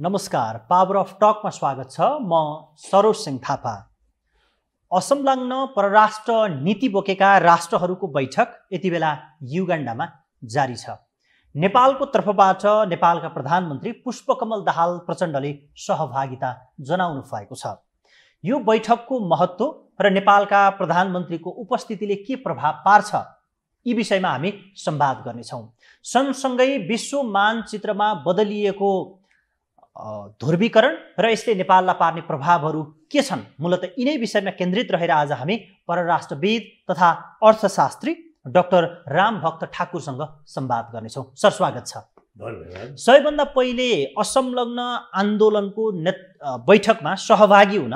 नमस्कार power of टकमा स्वागत छ म सरोज सिंह थापा असंलग्न परराष्ट्र नीति बोकेका राष्ट्रहरूको बैठक यति बेला युगण्डामा जारी छ नेपालको तर्फबाट नेपालका प्रधानमन्त्री पुष्पकमल दाहाल प्रचण्डले सहभागिता जनाउनु भएको छ यो बैठकको महत्त्व र नेपालका प्रधानमन्त्रीको उपस्थितिले के प्रभाव पार्छ यी विषयमा हामी सम्वाद गर्नेछौँ सँगसँगै विश्व मानचित्रमा बदलिएको ध्रुवीकरण र यसले नेपाललाई पार्ने प्रभावहरू के छन् मूलत यिनै विषयमा केन्द्रित रहेर आज हामी परराष्ट्रविद तथा अर्थशास्त्री डाक्टर रामभक्त ठाकुरसँग सम्वाद गर्नेछौँ सर स्वागत छ सबैभन्दा पहिले असंलग्न आन्दोलनको नेत बैठकमा सहभागी हुन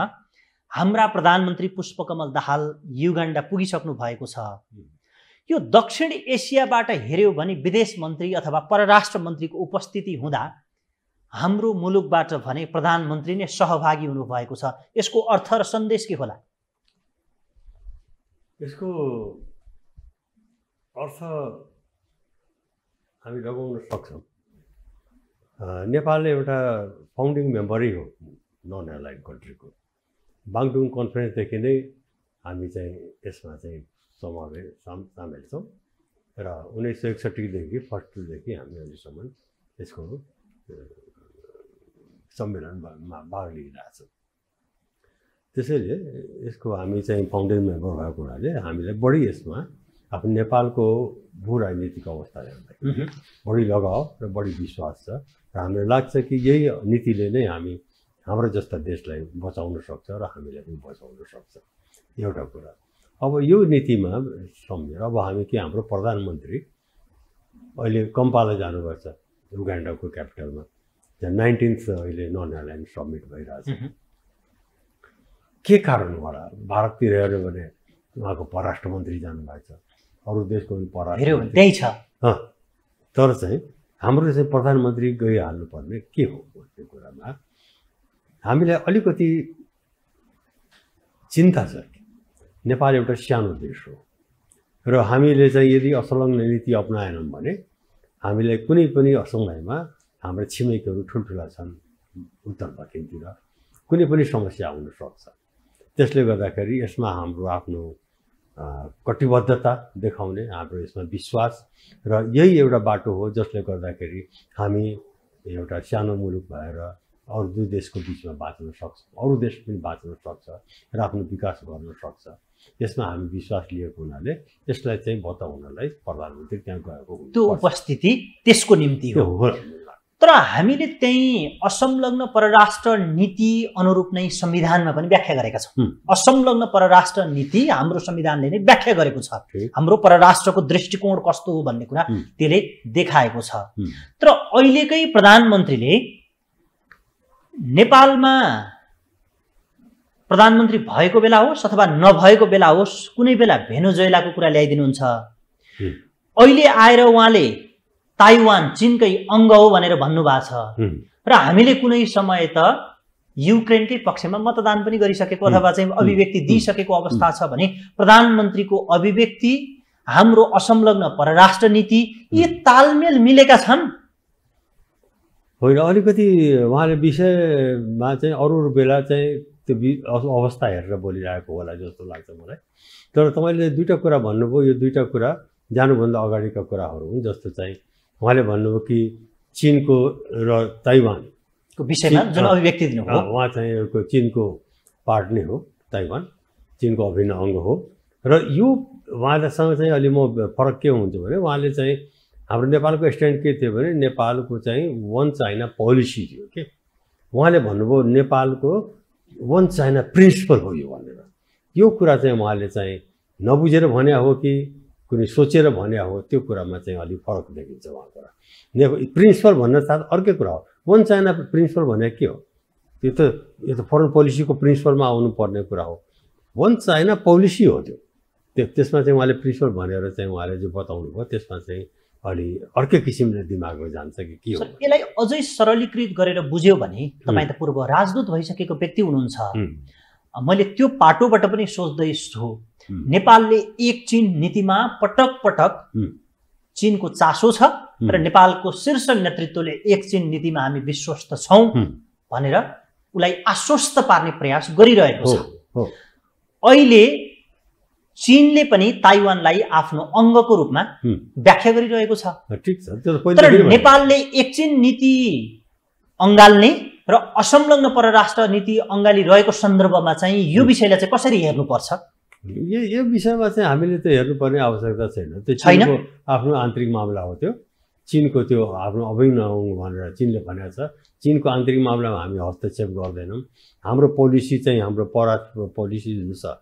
हाम्रा प्रधानमन्त्री पुष्पकमल दाहाल युगाण्डा पुगिसक्नु भएको छ यो दक्षिण एसियाबाट हेऱ्यो भने विदेश मन्त्री अथवा परराष्ट्र मन्त्रीको उपस्थिति हुँदा हाम्रो मुलुकबाट भने प्रधानमन्त्री नै सहभागी हुनुभएको छ यसको अर्थ र सन्देश के होला यसको अर्थ हामी लगाउन सक्छौँ नेपालले एउटा फाउन्डिङ मेम्बरै हो नन एलाइन कन्ट्रीको बाङडुङ कन्फरेन्सदेखि नै हामी चाहिँ यसमा चाहिँ समावेश सामेल छौँ र उन्नाइस सय एकसट्ठीदेखि फर्स्टदेखि हामी अहिलेसम्म यसको सम्मेलनमा भाग लिइरहेछ त्यसैले यसको हामी चाहिँ फाउन्डेसन मेम्बर भएको हुनाले हामीलाई बढी यसमा आफ्नो नेपालको भू राजनीतिक अवस्था हेर्दै बढी लगाव र बढी विश्वास छ र हामीलाई लाग्छ कि यही नीतिले नै हामी हाम्रो जस्ता देशलाई बचाउन सक्छ र हामीलाई पनि बचाउन सक्छ एउटा कुरा अब यो नीतिमा सम्झेर अब हामी के हाम्रो प्रधानमन्त्री अहिले कम्पाला जानुपर्छ युगान्डाको क्यापिटलमा त्यहाँ नाइन्टिन्थ uh, अहिले नन एयरलाइन सब्मिट भइरहेछ के कारण होला भारततिर हेऱ्यो भने उहाँको परराष्ट्र मन्त्री जानुभएको छ अरू देशको पनि परराष्ट्र त्यही छ तर चाहिँ हाम्रो चाहिँ प्रधानमन्त्री गइहाल्नुपर्ने के हो भन्ने कुरामा हामीलाई अलिकति चिन्ता छ नेपाल एउटा सानो देश हो र हामीले चाहिँ यदि असलग्न नीति अप्नाएनौँ भने हामीलाई कुनै पनि असङ्घाइमा हाम्रो छिमेकीहरू ठुल्ठुला छन् उत्तर दक्षिणतिर कुनै पनि समस्या सक्छ त्यसले गर्दाखेरि यसमा हाम्रो आफ्नो कटिबद्धता देखाउने हाम्रो यसमा विश्वास र यही एउटा बाटो हो जसले गर्दाखेरि हामी एउटा सानो मुलुक भएर अरू दुई देशको बिचमा बाँच्न सक्छ अरू देश पनि बाँच्न सक्छ र आफ्नो विकास गर्न सक्छ यसमा हामी विश्वास लिएको हुनाले यसलाई चाहिँ बताउनलाई प्रधानमन्त्री त्यहाँ गएको त्यो उपस्थिति त्यसको निम्ति हो तर हामीले त्यही असंलग्न परराष्ट्र नीति अनुरूप नै संविधानमा पनि व्याख्या गरेका छौँ असंलग्न परराष्ट्र नीति हाम्रो संविधानले नै व्याख्या गरेको छ हाम्रो परराष्ट्रको दृष्टिकोण कस्तो हो भन्ने कुरा त्यसले देखाएको छ तर अहिलेकै प्रधानमन्त्रीले नेपालमा प्रधानमन्त्री भएको बेला होस् अथवा नभएको बेला होस् कुनै बेला भेनोजैलाको कुरा ल्याइदिनुहुन्छ अहिले आएर उहाँले ताइवान चिनकै अङ्ग हो भनेर भन्नुभएको छ र हामीले कुनै समय त युक्रेनकै पक्षमा मतदान पनि गरिसकेको अथवा चाहिँ अभिव्यक्ति दिइसकेको अवस्था छ भने प्रधानमन्त्रीको अभिव्यक्ति हाम्रो असंलग्न परराष्ट्र नीति यी तालमेल मिलेका छन् होइन अलिकति उहाँले विषयमा चाहिँ अरू अरू बेला चाहिँ त्यो अवस्था हेरेर बोलिरहेको होला जस्तो लाग्छ मलाई तर तपाईँले दुईवटा कुरा भन्नुभयो यो दुईवटा कुरा जानुभन्दा अगाडिका कुराहरू हुन् जस्तो चाहिँ उहाँले भन्नुभयो कि चिनको र ताइवानको विषयमा जुन अभिव्यक्ति दिनुभयो उहाँ चाहिँ चिनको पार्ट नै हो ताइवान चिनको अभिन्न अङ्ग हो र यो उहाँसँग चाहिँ अलि म फरक के हुन्छ भने उहाँले चाहिँ हाम्रो नेपालको स्ट्यान्ड के थियो भने नेपालको चाहिँ वान चाइना पोलिसी थियो के उहाँले भन्नुभयो नेपालको वान चाइना प्रिन्सिपल हो यो भनेर यो कुरा चाहिँ उहाँले चाहिँ नबुझेर भने हो कि कुनै सोचेर भने हो त्यो कुरामा चाहिँ अलिक फरक देखिन्छ उहाँको नेप प्रिन्सिपल भन्न साथ अर्कै कुरा हो वन चाइना प्रिन्सिपल भने के हो त्यो त यो त फरेन पोलिसीको प्रिन्सिपलमा आउनुपर्ने कुरा हो वन चाइना पोलिसी हो त्यो त्यो त्यसमा चाहिँ उहाँले प्रिन्सिपल भनेर चाहिँ उहाँले जो बताउनु भयो त्यसमा चाहिँ अलि अर्कै किसिमले दिमागमा जान्छ कि के हो यसलाई अझै सरलीकृत गरेर बुझ्यो भने तपाईँ त पूर्व राजदूत भइसकेको व्यक्ति हुनुहुन्छ मैले त्यो पाटोबाट पनि सोच्दैछु नेपालले एक चिन नीतिमा पटक पटक चिनको चासो छ र नेपालको शीर्ष नेतृत्वले एक चिन नीतिमा हामी विश्वस्त छौँ भनेर उसलाई आश्वस्त पार्ने प्रयास गरिरहेको छ अहिले चिनले पनि ताइवानलाई आफ्नो अङ्गको रूपमा व्याख्या गरिरहेको छ तर नेपालले एकछिन नीति अँगाल्ने र असंलग्न परराष्ट्र नीति अङ्गाली रहेको सन्दर्भमा चाहिँ यो विषयलाई चाहिँ कसरी हेर्नुपर्छ यो यो विषयमा चाहिँ हामीले त हेर्नुपर्ने आवश्यकता छैन त्यो चिनको आफ्नो आन्तरिक मामला हो त्यो चिनको त्यो आफ्नो अभिन्न भनेर चिनले भनेको छ चिनको आन्तरिक मामलामा हामी हस्तक्षेप गर्दैनौँ हाम्रो पोलिसी चाहिँ हाम्रो पराष्ट्र पोलिसी जुन छ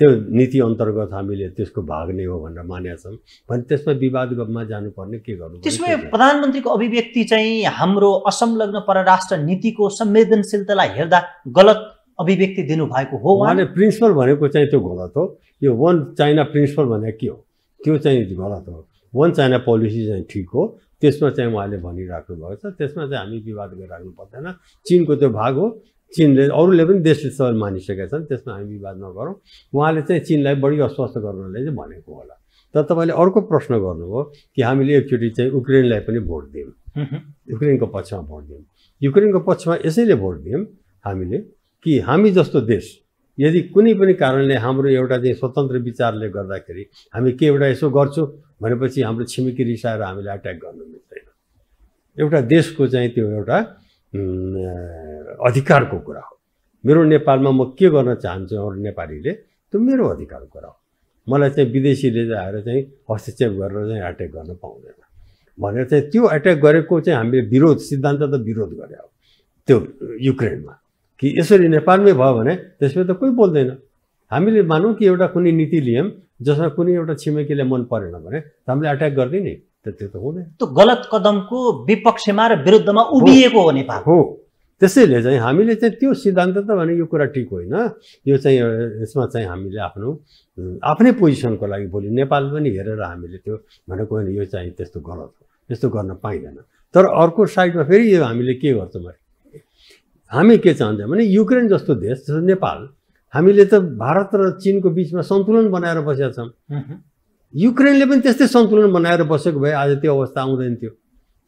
त्यो नीति अन्तर्गत हामीले त्यसको भाग नै हो भनेर मानेका छौँ भने त्यसमा विवादमा जानुपर्ने के गर्नु त्यसमा प्रधानमन्त्रीको अभिव्यक्ति चाहिँ हाम्रो असंलग्न परराष्ट्र नीतिको संवेदनशीलतालाई हेर्दा गलत अभिव्यक्ति दिनुभएको हो उहाँले प्रिन्सिपल भनेको चाहिँ त्यो गलत हो यो वान चाइना प्रिन्सिपल भनेको के हो त्यो चाहिँ गलत हो वान चाइना पोलिसी चाहिँ ठिक हो त्यसमा चाहिँ उहाँले भनिराख्नु भएको छ त्यसमा चाहिँ हामी विवाद गरिराख्नु पर्दैन चिनको त्यो भाग हो चिनले अरूले पनि देशले सर मानिसकेका छन् त्यसमा हामी विवाद नगरौँ उहाँले चाहिँ चिनलाई बढी अस्वस्थ गर्नलाई चाहिँ भनेको होला तर तपाईँले अर्को प्रश्न गर्नुभयो कि हामीले एकचोटि चाहिँ युक्रेनलाई पनि भोट दियौँ युक्रेनको पक्षमा भोट दियौँ युक्रेनको पक्षमा यसैले भोट दियौँ हामीले कि हामी जस्तो देश यदि कुनै पनि कारणले हाम्रो एउटा चाहिँ स्वतन्त्र विचारले गर्दाखेरि हामी के एउटा यसो गर्छौँ भनेपछि हाम्रो छिमेकी रिसाएर हामीले एट्याक गर्नु मिल्दैन एउटा देशको चाहिँ त्यो एउटा अधिकारको कुरा हो मेरो नेपालमा म के गर्न चाहन्छु अरू नेपालीले त्यो मेरो अधिकारको कुरा हो मलाई चाहिँ विदेशीले आएर चाहिँ हस्तक्षेप गरेर चाहिँ एट्याक गर्न पाउँदैन भनेर चाहिँ त्यो एट्याक गरेको चाहिँ हामीले विरोध सिद्धान्त त विरोध गरे हो त्यो युक्रेनमा कि यसरी नेपालमै भयो भने त्यसमा त कोही बोल्दैन हामीले मानौँ कि एउटा कुनै नीति लियौँ जसमा कुनै एउटा छिमेकीले मन परेन भने त हामीले अट्याक गरिदिने त त्यो त हुँदैन त्यो गलत कदमको विपक्षमा र विरुद्धमा उभिएको हो नेपाल हो त्यसैले चाहिँ हामीले चाहिँ त्यो सिद्धान्त त भने यो कुरा ठिक होइन यो चाहिँ यसमा चाहिँ हामीले आफ्नो आफ्नै पोजिसनको लागि भोलि नेपाल पनि हेरेर हामीले त्यो भनेको यो चाहिँ त्यस्तो गलत हो त्यस्तो गर्न पाइँदैन तर अर्को साइडमा फेरि यो हामीले के गर्छौँ भने हामी के चाहन्छौँ भने युक्रेन जस्तो देश जस्तो नेपाल हामीले त भारत र चिनको बिचमा सन्तुलन बनाएर बसेका छौँ युक्रेनले पनि त्यस्तै सन्तुलन बनाएर बसेको भए आज त्यो अवस्था आउँदैन थियो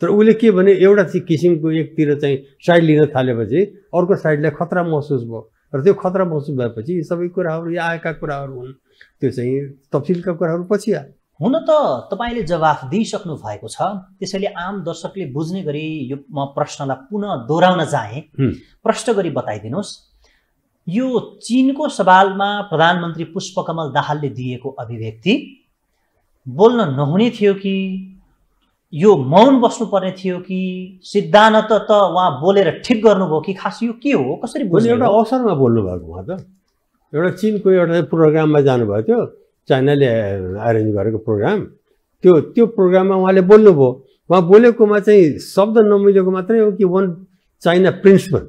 तर उसले के भने एउटा चाहिँ किसिमको एकतिर चाहिँ साइड लिन थालेपछि अर्को साइडलाई खतरा महसुस भयो र त्यो खतरा महसुस भएपछि सबै कुराहरू या आएका कुराहरू हुन् त्यो चाहिँ तफसिलका कुराहरू पछि आयो हुन त तपाईँले जवाफ दिइसक्नु भएको छ त्यसैले आम दर्शकले बुझ्ने गरी यो म प्रश्नलाई पुनः दोहोऱ्याउन चाहेँ प्रश्न गरी बताइदिनुहोस् यो चिनको सवालमा प्रधानमन्त्री पुष्पकमल दाहालले दिएको अभिव्यक्ति बोल्न नहुने थियो कि यो मौन बस्नुपर्ने थियो कि सिद्धान्त त उहाँ बोलेर ठिक गर्नुभयो कि खास यो के हो कसरी एउटा अवसरमा बोल्नु भएको उहाँ त एउटा चिनको एउटा प्रोग्राममा जानुभएको थियो चाइनाले एरेन्ज गरेको प्रोग्राम त्यो त्यो प्रोग्राममा उहाँले बोल्नुभयो उहाँ बोलेकोमा चाहिँ शब्द नमिलेको मात्रै हो कि वान चाइना प्रिन्सिपल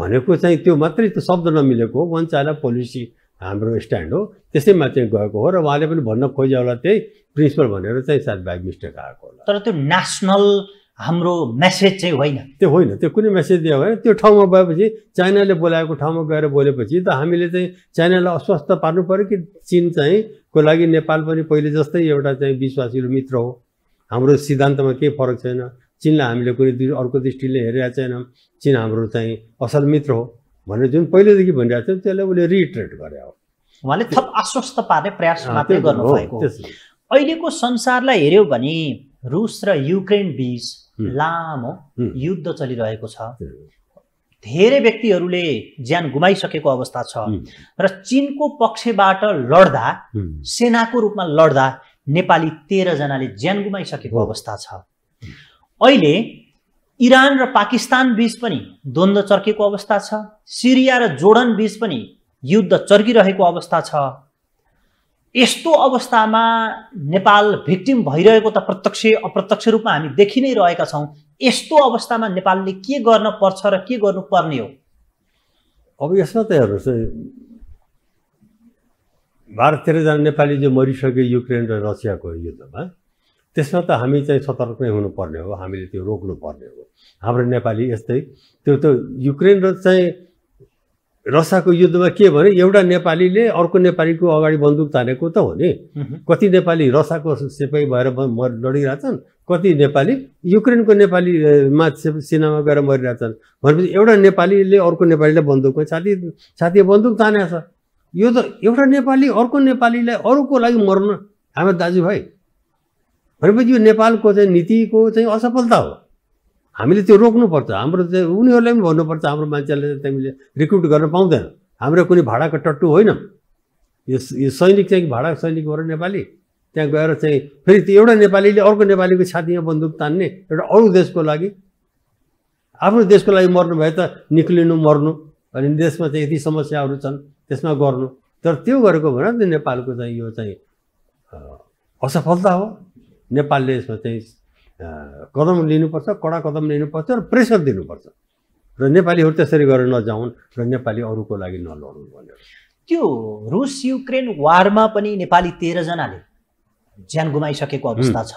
भनेको चाहिँ त्यो मात्रै त्यो शब्द नमिलेको हो वान चाइना पोलिसी हाम्रो स्ट्यान्ड हो त्यसैमा चाहिँ गएको हो र उहाँले पनि भन्न खोज्यो होला त्यही प्रिन्सिपल भनेर चाहिँ सायद बाई मिस्टेक आएको होला तर त्यो नेसनल हाम्रो मेसेज चाहिँ होइन त्यो होइन त्यो कुनै मेसेज दियो भने त्यो ठाउँमा गएपछि चाइनाले बोलाएको ठाउँमा गएर बोलेपछि त हामीले चाहिँ चाइनालाई अस्वस्थ पार्नु पऱ्यो कि चिन चाहिँ को लागि नेपाल पनि पहिले जस्तै एउटा चाहिँ विश्वासिलो मित्र हो हाम्रो सिद्धान्तमा केही फरक छैन चिनलाई हामीले कुनै अर्को दृष्टिले हेरिरहेको छैन चिन हाम्रो चाहिँ असल मित्र हो भनेर जुन पहिलेदेखि भनिरहेको छ त्यसलाई उसले रिट्रेट गरे हो उहाँले थप आश्वस्त पार्ने प्रयास मात्रै गर्नु अहिलेको संसारलाई हेऱ्यो भने रुस र युक्रेन बिच लामो युद्ध चलिरहेको छ धेरै व्यक्तिहरूले ज्यान गुमाइसकेको अवस्था छ र चिनको पक्षबाट लड्दा सेनाको रूपमा लड्दा नेपाली तेह्रजनाले ज्यान गुमाइसकेको अवस्था छ अहिले इरान र पाकिस्तान बिच पनि द्वन्द्व चर्केको अवस्था छ सिरिया र जोर्डन बिच पनि युद्ध चर्किरहेको अवस्था छ यस्तो अवस्थामा नेपाल भिक्टिम भइरहेको त प्रत्यक्ष अप्रत्यक्ष रूपमा हामी देखि नै रहेका छौँ यस्तो अवस्थामा नेपालले के गर्न पर्छ र के गर्नुपर्ने हो अब यसमा त हेर्नुहोस् बाह्र तेह्रजना नेपाली जो मरिसक्यो युक्रेन र रसियाको युद्धमा त्यसमा त हामी चाहिँ सतर्क नै हुनुपर्ने हो हामीले त्यो रोक्नुपर्ने हो हाम्रो नेपाली यस्तै त्यो त युक्रेन र चाहिँ रसाको युद्धमा के भने एउटा नेपालीले अर्को नेपालीको अगाडि बन्दुक तानेको त हो नि कति नेपाली रसाको सेपाई भएर लडिरहेछन् कति नेपाली युक्रेनको नेपालीमा सेनामा गएर मरिरहेछन् भनेपछि एउटा नेपालीले अर्को नेपालीलाई बन्दुकमा छाती छाती बन्दुक तानेको छ यो त एउटा नेपाली अर्को नेपालीलाई अरूको लागि मर्न हाम्रो दाजुभाइ भनेपछि यो नेपालको चाहिँ नीतिको चाहिँ असफलता हो हामीले त्यो रोक्नुपर्छ हाम्रो चाहिँ उनीहरूलाई पनि भन्नुपर्छ हाम्रो मान्छेहरूले तिमीले रिक्रुट गर्न पाउँदैन हाम्रो कुनै भाडाको टट्टु होइन यो यो सैनिक चाहिँ भाडाको सैनिक भएर नेपाली त्यहाँ गएर चाहिँ फेरि त्यो एउटा नेपालीले अर्को नेपालीको छातीमा बन्दुक तान्ने एउटा अरू देशको लागि आफ्नो देशको लागि मर्नु भए त निक्लिनु मर्नु अनि देशमा चाहिँ यति समस्याहरू छन् त्यसमा गर्नु तर त्यो गरेको भने नेपालको चाहिँ यो चाहिँ असफलता हो नेपालले यसमा चाहिँ कदम लिनुपर्छ कडा कदम लिनुपर्छ र प्रेसर दिनुपर्छ र नेपालीहरू त्यसरी गरेर नजाउन् र नेपाली अरूको लागि नलडुन् भनेर त्यो रुस युक्रेन वारमा पनि नेपाली तेह्रजनाले ज्यान गुमाइसकेको अवस्था छ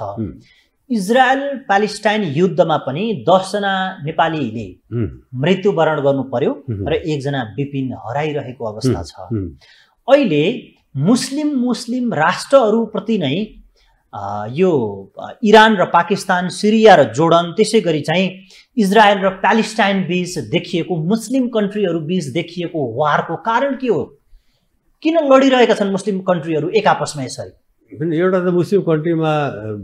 इजरायल प्यालेस्टाइन युद्धमा पनि दसजना नेपालीले मृत्युवरण गर्नु पर्यो र एकजना विपिन हराइरहेको अवस्था छ अहिले मुस्लिम मुस्लिम राष्ट्रहरूप्रति नै यो इरान र पाकिस्तान सिरिया र जोर्डन त्यसै गरी चाहिँ इजरायल र प्यालेस्टाइन बिच देखिएको मुस्लिम कन्ट्रीहरू बिच देखिएको वारको कारण के हो किन लडिरहेका छन् मुस्लिम कन्ट्रीहरू एक आपसमा यसरी एउटा त मुस्लिम कन्ट्रीमा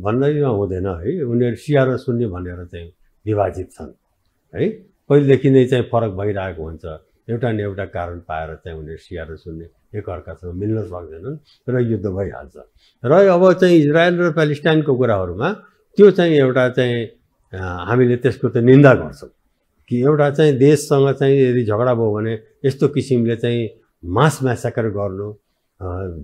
भन्दैमा हुँदैन है उनीहरू सिया र सुन्ने भनेर चाहिँ विभाजित छन् है पहिलेदेखि नै चाहिँ फरक भइरहेको हुन्छ एउटा न एउटा कारण पाएर चाहिँ उनीहरू सिया र सुन्ने एकअर्कासँग मिल्न सक्दैनन् र युद्ध भइहाल्छ र अब चाहिँ इजरायल र प्यालेस्टाइनको कुराहरूमा त्यो चाहिँ एउटा चाहिँ हामीले त्यसको त निन्दा गर्छौँ कि एउटा चाहिँ देशसँग चाहिँ यदि झगडा भयो भने यस्तो किसिमले चाहिँ मास म्यासाकर गर्नु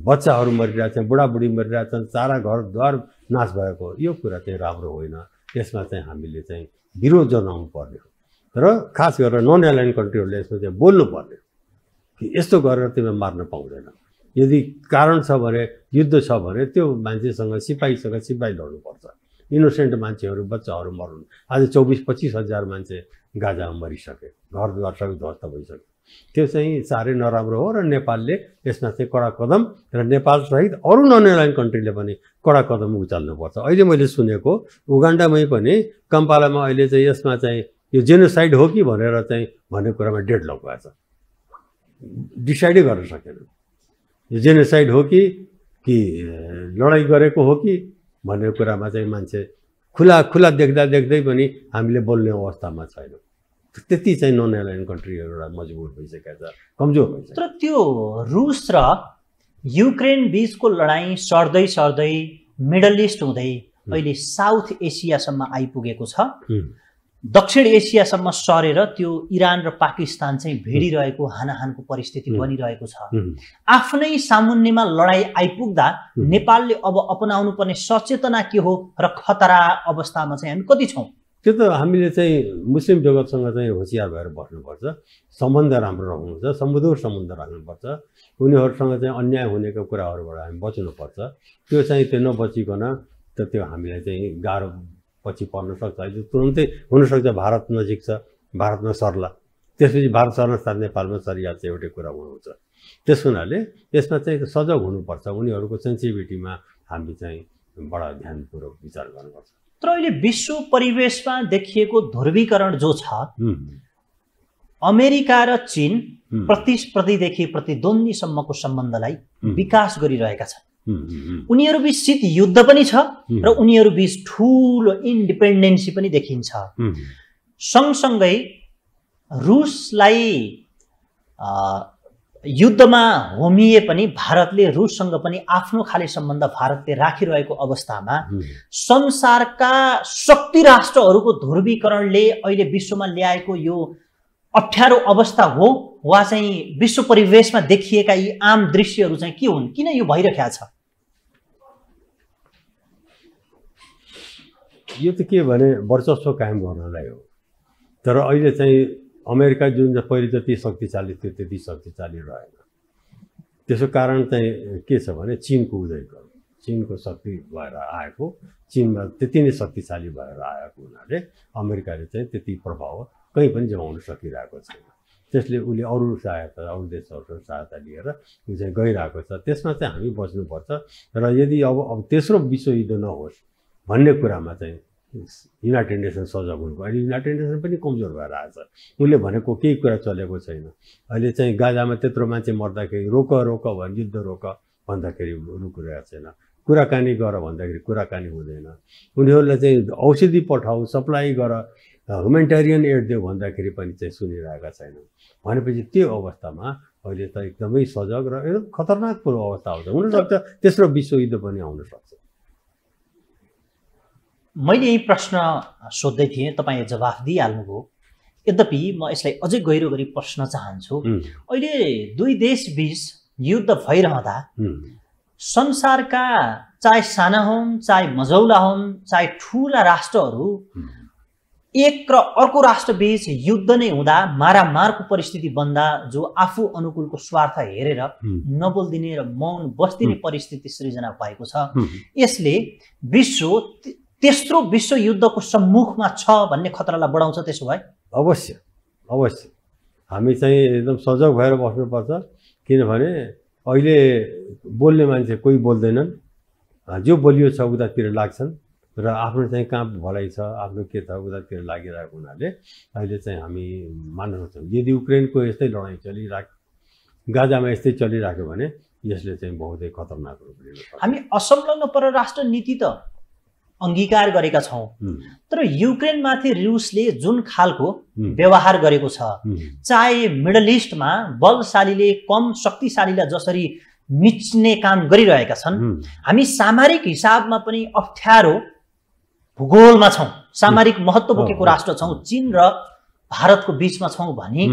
बच्चाहरू मरिरहेछन् बुढाबुढी मरिरहेछन् सारा घरद्वार नाश भएको यो कुरा चाहिँ राम्रो होइन यसमा चाहिँ हामीले चाहिँ विरोध जनाउनु पर्ने हो र खास गरेर नन एलाइन कन्ट्रीहरूले यसमा चाहिँ बोल्नु पर्ने हो कि यस्तो गरेर तिमी मार्न पाउँदैन यदि कारण छ भने युद्ध छ भने त्यो मान्छेसँग सिपाहीसँग सिपाही लड्नुपर्छ इनोसेन्ट मान्छेहरू बच्चाहरू मर्नु आज चौबिस पच्चिस हजार मान्छे गाजामा मरिसके घर सबै ध्वस्त भइसक्यो त्यो चाहिँ साह्रै नराम्रो हो र नेपालले यसमा चाहिँ कडा कदम र नेपालसहित अरू नन एलाइन कन्ट्रीले पनि कडा कदम उचाल्नुपर्छ अहिले मैले सुनेको उगान्डामै पनि कम्पालामा अहिले चाहिँ यसमा चाहिँ यो जेनोसाइड हो कि भनेर चाहिँ भन्ने कुरामा डेड लगाएको छ डिसाइडै गर्न सकेन यो जेनोसाइड हो कि कि लडाइँ गरेको हो कि भन्ने कुरामा चाहिँ मान्छे खुला खुला देख्दा देख्दै पनि हामीले बोल्ने अवस्थामा छैनौँ त्यति चाहिँ नन एलाइन कन्ट्रीहरू एउटा मजबुत भइसकेको छ कमजोर भइसक्यो तर त्यो रुस र युक्रेन बिचको लडाइँ सर्दै सर्दै मिडल इस्ट हुँदै अहिले साउथ एसियासम्म आइपुगेको छ दक्षिण एसियासम्म सरेर त्यो इरान र पाकिस्तान चाहिँ भिडिरहेको हानाहानको परिस्थिति बनिरहेको छ आफ्नै सामुन्नेमा लडाइँ आइपुग्दा नेपालले अब अपनाउनु पर्ने सचेतना के हो र खतरा अवस्थामा चाहिँ हामी कति छौँ त्यो त हामीले चाहिँ मुस्लिम जगतसँग चाहिँ होसियार भएर बस्नुपर्छ सम्बन्ध राम्रो राख्नुपर्छ समधुर सम्बन्ध राख्नुपर्छ उनीहरूसँग चाहिँ अन्याय हुनेको कुराहरूबाट हामी बच्नुपर्छ त्यो चाहिँ त्यो नबचिकन त त्यो हामीलाई चाहिँ गाह्रो पछि पर्न सक्छ अहिले तुरुन्तै हुनसक्छ भारत नजिक छ भारतमा सर्ला त्यसपछि भारत सर्न साथ नेपालमा चाहिँ एउटै कुरा हुनुहुन्छ त्यस हुनाले यसमा चाहिँ सजग हुनुपर्छ उनीहरूको सेन्सिटिभिटीमा हामी चाहिँ बडा ध्यानपूर्वक विचार गर्नुपर्छ तर अहिले विश्व परिवेशमा देखिएको ध्रुवीकरण जो छ अमेरिका र चिन प्रतिस्पर्धीदेखि प्रतिद्वन्दीसम्मको सम्बन्धलाई विकास गरिरहेका छन् उनीहरू बिच शीत युद्ध पनि छ र उनीहरू बिच ठुलो इन्डिपेन्डेन्सी पनि देखिन्छ सँगसँगै रुसलाई युद्धमा होमिए पनि भारतले रुससँग पनि आफ्नो खाले सम्बन्ध भारतले राखिरहेको अवस्थामा संसारका शक्ति राष्ट्रहरूको ध्रुवीकरणले अहिले विश्वमा ल्याएको यो अप्ठ्यारो अवस्था हो वा चाहिँ विश्व परिवेशमा देखिएका यी आम दृश्यहरू चाहिँ के हुन् किन यो भइरहेको छ यो त के भने वर्चस्व कायम गर्नलाई हो तर अहिले चाहिँ अमेरिका जुन पहिले जति शक्तिशाली थियो त्यति शक्तिशाली रहेन त्यसो कारण चाहिँ के छ भने चिनको उदय गर्नु चिनको शक्ति भएर आएको चिनमा त्यति नै शक्तिशाली भएर आएको हुनाले अमेरिकाले चाहिँ त्यति प्रभाव कहीँ पनि जमाउन सकिरहेको छैन त्यसले उसले अरू सहायता अरू देशहरूसँग सहायता लिएर ऊ चाहिँ गइरहेको छ त्यसमा चाहिँ हामी बस्नुपर्छ र यदि अब अब तेस्रो विश्वयुद्ध नहोस् भन्ने कुरामा चाहिँ युनाइटेड नेसन सजग हुनुको अहिले युनाइटेड नेसन पनि कमजोर भएर आएछ उसले भनेको केही कुरा चलेको छैन अहिले चाहिँ गाजामा त्यत्रो मान्छे मर्दाखेरि रोक रोक भन् युद्ध रोक भन्दाखेरि रोकिरहेको छैन कुराकानी गर भन्दाखेरि कुराकानी हुँदैन उनीहरूलाई चाहिँ औषधि पठाऊ सप्लाई गर ह्युमेन्टेरियन एड दियो भन्दाखेरि पनि चाहिँ सुनिरहेका छैनन् भनेपछि त्यो अवस्थामा अहिले त एकदमै सजग र एकदम खतरनाक कुरो अवस्था आउँछ हुनसक्छ तेस्रो विश्वयुद्ध पनि आउनसक्छ मैले यही प्रश्न सोध्दै थिएँ तपाईँ जवाफ दिइहाल्नुभयो यद्यपि म यसलाई अझै गहिरो गरी प्रश्न चाहन्छु अहिले दुई देशबिच युद्ध भइरहँदा संसारका चाहे साना हुन् चाहे मझौला हुन् चाहे ठुला राष्ट्रहरू एक र अर्को राष्ट्र बिच युद्ध नै हुँदा मारामारको परिस्थिति बन्दा जो आफू अनुकूलको स्वार्थ हेरेर नबोलिदिने र मौन बस्दिने परिस्थिति सृजना भएको छ यसले विश्व तेस्रो विश्वयुद्धको सम्मुखमा छ भन्ने खतरालाई बढाउँछ त्यसो भए अवश्य अवश्य हामी चाहिँ एकदम सजग भएर बस्नुपर्छ किनभने अहिले बोल्ने मान्छे कोही बोल्दैनन् जो बोलियो छ उतातिर लाग्छन् र आफ्नो चाहिँ कहाँ भलाइ छ आफ्नो के छ उतातिर लागिरहेको हुनाले अहिले चाहिँ हामी मान्न सक्छौँ यदि युक्रेनको यस्तै लडाइँ चलिराख गाजामा यस्तै चलिराख्यो भने यसले चाहिँ बहुतै खतरनाक रूप लिनु हामी असंलग्न परराष्ट्र नीति त अङ्गीकार गरेका छौँ तर युक्रेनमाथि रुसले जुन खालको व्यवहार गरेको छ चाहे मिडल इस्टमा बलशालीले कम शक्तिशालीलाई जसरी मिच्ने काम गरिरहेका छन् हामी सामरिक हिसाबमा पनि अप्ठ्यारो भूगोलमा छौँ सामरिक महत्त्व बोकेको राष्ट्र छौँ चिन र भारतको बिचमा छौँ भने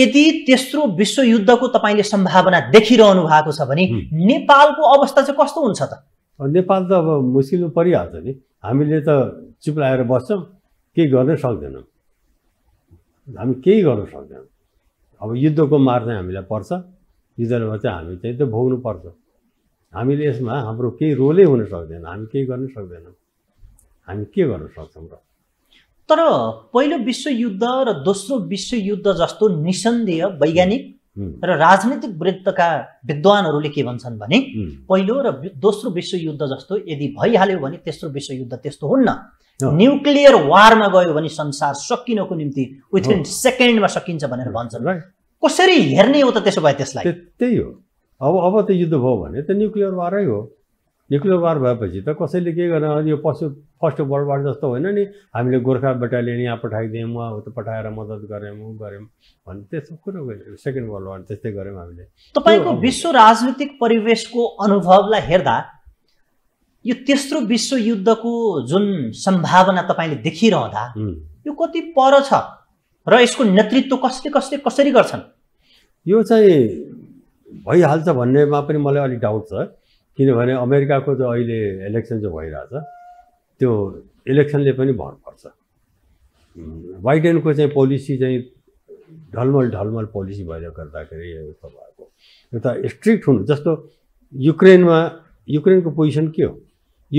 यदि तेस्रो विश्वयुद्धको तपाईँले सम्भावना देखिरहनु भएको छ भने नेपालको अवस्था चाहिँ कस्तो हुन्छ त नेपाल त अब मुस्किलमा परिहाल्छ नि हामीले त चिप्लाएर बस्छौँ केही गर्नै सक्दैनौँ हामी केही गर्न सक्दैनौँ अब युद्धको मार चाहिँ हामीलाई पर्छ युद्धमा चाहिँ हामी चाहिँ त भोग्नु पर्छ हामीले यसमा हाम्रो केही रोलै हुन सक्दैन हामी केही गर्नै सक्दैनौँ हामी के गर्न सक्छौँ र तर पहिलो विश्वयुद्ध र दोस्रो विश्वयुद्ध जस्तो निसन्देह वैज्ञानिक र राजनीतिक वृत्तका विद्वानहरूले के भन्छन् भने पहिलो र दोस्रो विश्वयुद्ध जस्तो यदि भइहाल्यो भने तेस्रो विश्वयुद्ध त्यस्तो हुन्न न्युक्लियर वारमा गयो भने संसार सकिनको निम्ति विथिन सेकेन्डमा सकिन्छ भनेर भन्छन् कसरी हेर्ने हो त त्यसो भए त्यसलाई त्यही हो अब अब त युद्ध भयो भने त न्युक्लियर वारै हो न्युक्लियर वार भएपछि त कसैले के गर्न यो पशु फर्स्ट वर्ल्ड वार जस्तो होइन नि हामीले गोर्खा बटालियन यहाँ पठाइदियौँ उहाँ त पठाएर मद्दत गऱ्यौँ ऊ गऱ्यौँ भने त्यस्तो कुरो कुरो सेकेन्ड वर्ल्ड वार त्यस्तै गऱ्यौँ हामीले तपाईँको विश्व राजनीतिक परिवेशको अनुभवलाई हेर्दा यो तेस्रो विश्वयुद्धको जुन सम्भावना तपाईँले देखिरहँदा यो कति पर छ र यसको नेतृत्व कसले कसले कसरी गर्छन् यो चाहिँ भइहाल्छ भन्नेमा पनि मलाई अलिक डाउट छ किनभने अमेरिकाको चाहिँ अहिले इलेक्सन जो भइरहेछ त्यो इलेक्सनले पनि भर पर्छ बाइडेनको चाहिँ पोलिसी चाहिँ ढलमल ढलमल पोलिसी भएर गर्दाखेरि यस्तो भएको एउटा स्ट्रिक्ट हुनु जस्तो युक्रेनमा युक्रेनको पोजिसन के हो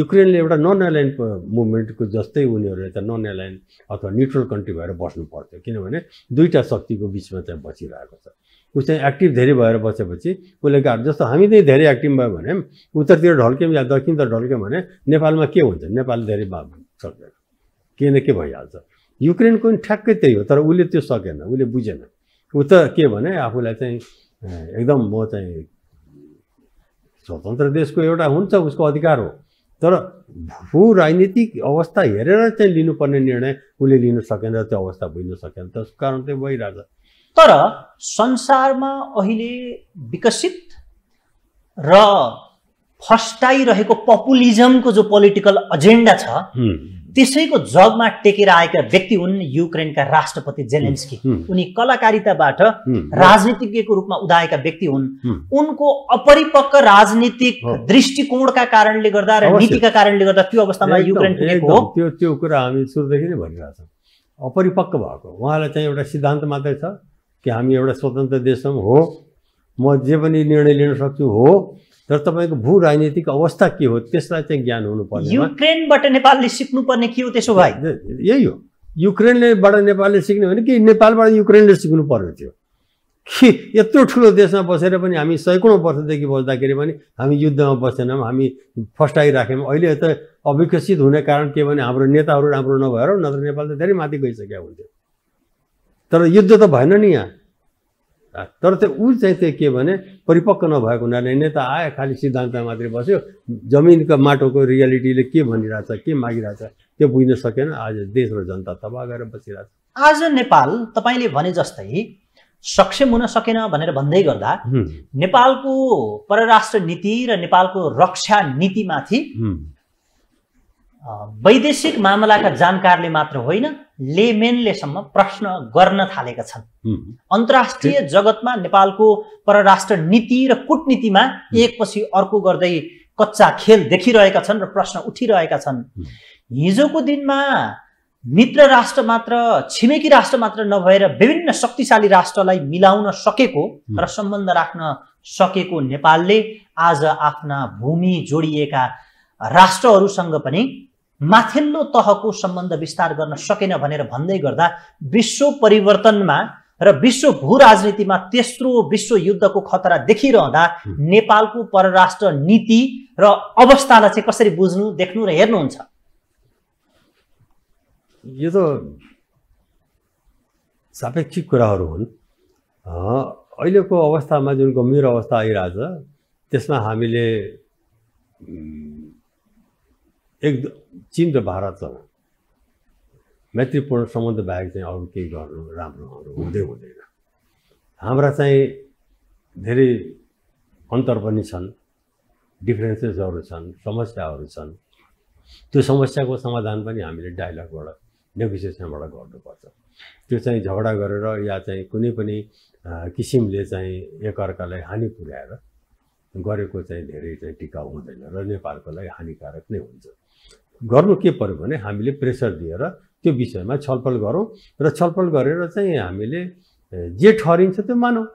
युक्रेनले एउटा नन एलाइन मुभमेन्टको जस्तै उनीहरूले त नन एलाइन अथवा न्युट्रल कन्ट्री भएर बस्नु पर्थ्यो किनभने दुईवटा शक्तिको बिचमा चाहिँ बसिरहेको छ ऊ चाहिँ एक्टिभ धेरै भएर बसेपछि उसले गाह्रो जस्तो हामी चाहिँ धेरै एक्टिभ भयो भने उत्तरतिर ढल्क्यौँ या दक्षिणतिर ढल्क्यौँ भने नेपालमा के हुन्छ नेपाल धेरै सक्दैन के न के भइहाल्छ युक्रेनको पनि ठ्याक्कै त्यही हो तर उसले त्यो सकेन उसले बुझेन ऊ त के भने आफूलाई चाहिँ एकदम म चाहिँ स्वतन्त्र देशको एउटा हुन्छ उसको अधिकार हो तर भू राजनीतिक अवस्था हेरेर चाहिँ लिनुपर्ने निर्णय उसले लिन सकेन त्यो अवस्था बुझ्न सकेन त्यसको कारण चाहिँ भइरहेछ तर संसारमा अहिले विकसित र फस्टाइरहेको पपुलिजमको जो पोलिटिकल एजेन्डा छ त्यसैको जगमा टेकेर आएका व्यक्ति हुन् युक्रेनका राष्ट्रपति जेलेन्स्की उनी कलाकारिताबाट राजनीतिज्ञको रूपमा उदाएका व्यक्ति हुन् उनको अपरिपक्व राजनीतिक दृष्टिकोणका कारणले गर्दा र नीतिका कारणले गर्दा त्यो अवस्थामा युक्रेन हो त्यो त्यो कुरा हामी सुरुदेखि नै भनिरहेछौँ अपरिपक्व भएको उहाँलाई चाहिँ एउटा सिद्धान्त मात्रै छ कि हामी एउटा स्वतन्त्र देश छौँ हो म जे पनि निर्णय लिन सक्छु हो तर तपाईँको भू राजनीतिक अवस्था के हो त्यसलाई चाहिँ ज्ञान हुनु हुनुपर्ने युक्रेनबाट नेपालले सिक्नुपर्ने के हो त्यसो भाइ यही हो युक्रेनलेबाट नेपालले सिक्ने भने कि नेपालबाट युक्रेनले सिक्नु पर्ने थियो कि यत्रो ठुलो देशमा बसेर पनि हामी सैकडौँ वर्षदेखि बस्दाखेरि पनि हामी युद्धमा बसेनौँ हामी फस्टाइराख्यौँ अहिले त अविकसित हुने कारण के भने हाम्रो नेताहरू राम्रो नभएर नत्र नेपाल त धेरै माथि गइसकेका हुन्थ्यो तर युद्ध त भएन नि यहाँ तर त्यो ऊ चाहिँ त्यो के भने परिपक्व नभएको हुनाले नेता आयो खालि सिद्धान्त मात्रै बस्यो जमिनको माटोको रियालिटीले के भनिरहेछ के मागिरहेछ त्यो बुझ्न सकेन आज देश र जनता तबाह गरेर बसिरहेछ आज नेपाल तपाईँले भने जस्तै सक्षम हुन सकेन भनेर भन्दै गर्दा नेपालको परराष्ट्र नीति र नेपालको रक्षा नीतिमाथि वैदेशिक मामलाका जानकारले मात्र होइन लेमेनलेसम्म प्रश्न गर्न थालेका छन् अन्तर्राष्ट्रिय जगतमा नेपालको परराष्ट्र नीति र कुटनीतिमा एकपछि अर्को गर्दै कच्चा खेल देखिरहेका छन् र प्रश्न उठिरहेका छन् हिजोको दिनमा मित्र राष्ट्र मात्र छिमेकी राष्ट्र मात्र नभएर विभिन्न शक्तिशाली राष्ट्रलाई मिलाउन सकेको र सम्बन्ध राख्न सकेको नेपालले आज आफ्ना भूमि जोडिएका राष्ट्रहरूसँग पनि माथिल्लो तहको सम्बन्ध विस्तार गर्न सकेन भनेर भन्दै गर्दा विश्व परिवर्तनमा र विश्व भू राजनीतिमा तेस्रो विश्वयुद्धको खतरा देखिरहँदा नेपालको परराष्ट्र नीति र अवस्थालाई चाहिँ कसरी बुझ्नु देख्नु र हेर्नुहुन्छ यो त सापेक्षिक कुराहरू हुन् अहिलेको अवस्थामा जुन गम्भीर अवस्था आइरहेछ त्यसमा हामीले एकदम चिन र भारत मैत्रीपूर्ण सम्बन्ध बाहेक चाहिँ अरू केही गर्नु राम्रो हुँदै हुँदैन हाम्रा चाहिँ धेरै अन्तर पनि छन् डिफ्रेन्सेसहरू छन् समस्याहरू छन् त्यो समस्याको समाधान पनि हामीले डायलगबाट नेगोसिएसनबाट गर्नुपर्छ त्यो चाहिँ झगडा गरेर या चाहिँ कुनै पनि किसिमले चाहिँ एकअर्कालाई हानि पुर्याएर गरेको चाहिँ धेरै चाहिँ टिकाउ हुँदैन र नेपालको लागि हानिकारक नै हुन्छ गर्नु के पर्यो भने हामीले प्रेसर दिएर त्यो विषयमा छलफल गरौँ र छलफल गरेर चाहिँ हामीले जे ठहरिन्छ त्यो मानौँ